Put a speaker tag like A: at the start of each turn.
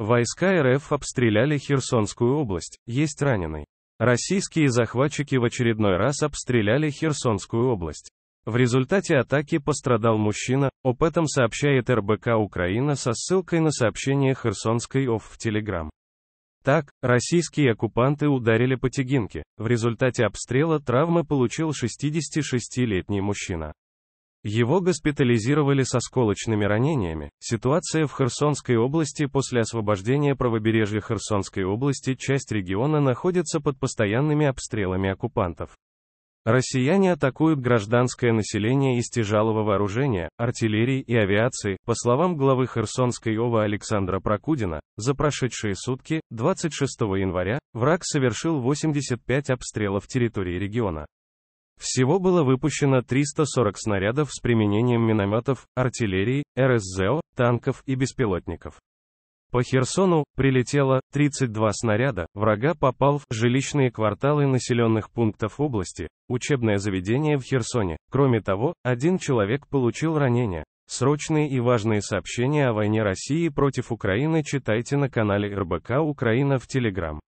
A: Войска РФ обстреляли Херсонскую область, есть раненый. Российские захватчики в очередной раз обстреляли Херсонскую область. В результате атаки пострадал мужчина, об этом сообщает РБК Украина со ссылкой на сообщение Херсонской ОФ в Телеграм. Так, российские оккупанты ударили по Тегинке, в результате обстрела травмы получил 66-летний мужчина. Его госпитализировали со сколочными ранениями. Ситуация в Херсонской области после освобождения правобережья Херсонской области часть региона находится под постоянными обстрелами оккупантов. Россияне атакуют гражданское население из тяжелого вооружения, артиллерии и авиации. По словам главы Херсонской ОВА Александра Прокудина, за прошедшие сутки, 26 января, враг совершил 85 обстрелов территории региона. Всего было выпущено 340 снарядов с применением минометов, артиллерии, РСЗО, танков и беспилотников. По Херсону прилетело 32 снаряда, врага попал в жилищные кварталы населенных пунктов области, учебное заведение в Херсоне. Кроме того, один человек получил ранение. Срочные и важные сообщения о войне России против Украины читайте на канале РБК Украина в Телеграм.